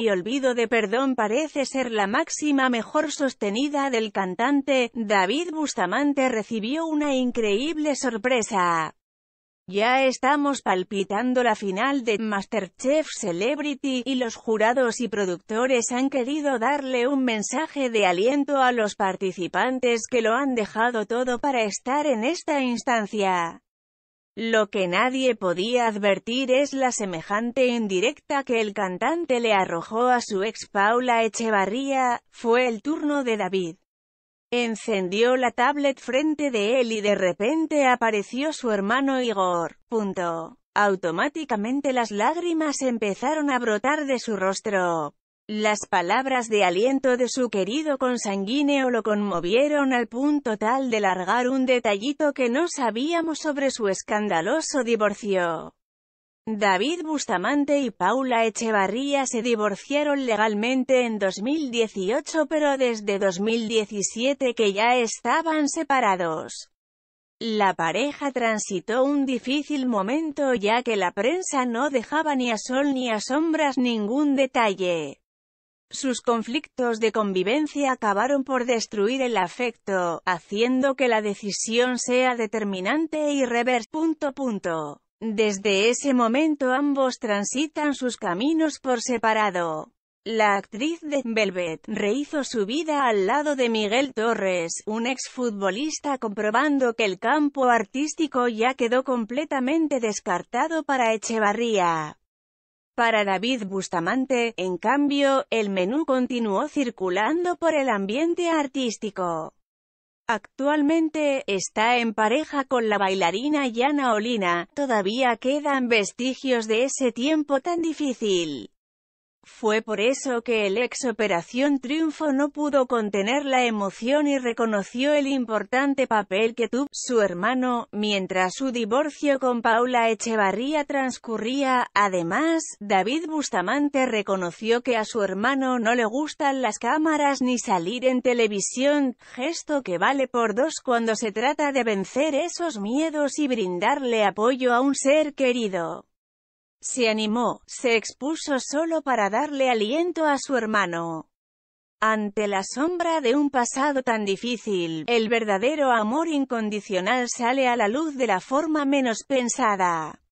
y olvido de perdón parece ser la máxima mejor sostenida del cantante, David Bustamante recibió una increíble sorpresa. Ya estamos palpitando la final de Masterchef Celebrity y los jurados y productores han querido darle un mensaje de aliento a los participantes que lo han dejado todo para estar en esta instancia. Lo que nadie podía advertir es la semejante indirecta que el cantante le arrojó a su ex Paula Echevarría, fue el turno de David. Encendió la tablet frente de él y de repente apareció su hermano Igor. Automáticamente las lágrimas empezaron a brotar de su rostro. Las palabras de aliento de su querido consanguíneo lo conmovieron al punto tal de largar un detallito que no sabíamos sobre su escandaloso divorcio. David Bustamante y Paula Echevarría se divorciaron legalmente en 2018 pero desde 2017 que ya estaban separados. La pareja transitó un difícil momento ya que la prensa no dejaba ni a sol ni a sombras ningún detalle. Sus conflictos de convivencia acabaron por destruir el afecto, haciendo que la decisión sea determinante y e irreversible. Desde ese momento ambos transitan sus caminos por separado. La actriz de Velvet rehizo su vida al lado de Miguel Torres, un exfutbolista comprobando que el campo artístico ya quedó completamente descartado para Echevarría. Para David Bustamante, en cambio, el menú continuó circulando por el ambiente artístico. Actualmente, está en pareja con la bailarina Yana Olina, todavía quedan vestigios de ese tiempo tan difícil. Fue por eso que el ex Operación Triunfo no pudo contener la emoción y reconoció el importante papel que tuvo su hermano, mientras su divorcio con Paula Echevarría transcurría. Además, David Bustamante reconoció que a su hermano no le gustan las cámaras ni salir en televisión, gesto que vale por dos cuando se trata de vencer esos miedos y brindarle apoyo a un ser querido. Se animó, se expuso solo para darle aliento a su hermano. Ante la sombra de un pasado tan difícil, el verdadero amor incondicional sale a la luz de la forma menos pensada.